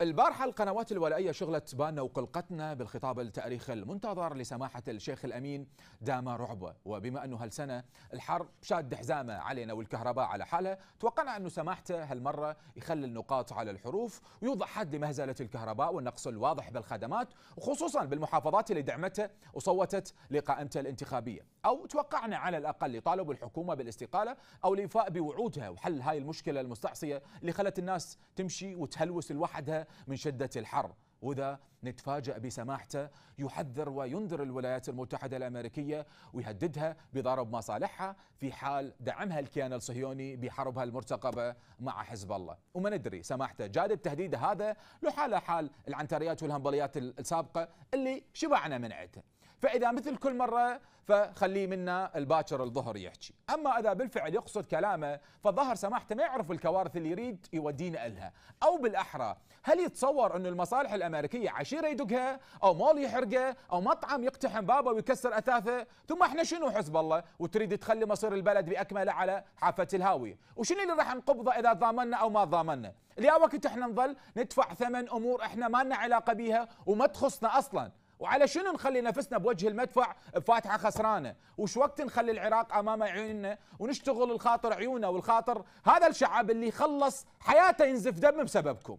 البارحة القنوات الولائية شغلت بالنا وقلقتنا بالخطاب التاريخي المنتظر لسماحة الشيخ الأمين دام رعبة وبما أنه هالسنة الحرب شاد حزامة علينا والكهرباء على حالها توقعنا أنه سماحته هالمرة يخلي النقاط على الحروف ويوضع حد لمهزلة الكهرباء والنقص الواضح بالخدمات وخصوصا بالمحافظات اللي دعمتها وصوتت لقائمته الانتخابية أو توقعنا على الأقل يطالبوا الحكومة بالاستقالة أو الإيفاء بوعودها وحل هاي المشكلة المستعصية اللي خلت الناس تمشي وتهلوس لوحدها من شدة الحر وإذا نتفاجأ بسماحته يحذر وينذر الولايات المتحدة الأمريكية ويهددها بضرب مصالحها في حال دعمها الكيان الصهيوني بحربها المرتقبة مع حزب الله وما ندري سماحته جاد التهديد هذا لحال حال حال العنتريات والهمبليات السابقة اللي شبعنا من عده فإذا مثل كل مرة فخليه منا الباكر الظهر يحكي أما إذا بالفعل يقصد كلامه فظهر سماحته ما يعرف الكوارث اللي يريد يودينا إلها أو بالأحرى هل يتصور انه المصالح الأمريكية عشيرة يدقها أو مول يحرقه أو مطعم يقتحم بابه ويكسر أثاثه ثم احنا شنو حزب الله وتريد تخلي مصير البلد بأكمله على حافة الهاوية وشنو اللي راح نقبضه إذا ضامنا أو ما ضامنا اليا وقت احنا نظل ندفع ثمن امور احنا ما لنا علاقه بيها وما تخصنا اصلا وعلى شنو نخلي نفسنا بوجه المدفع بفاتحه خسرانه وش وقت نخلي العراق امام عيوننا ونشتغل الخاطر عيوننا والخاطر هذا الشعب اللي خلص حياته ينزف دم بسببكم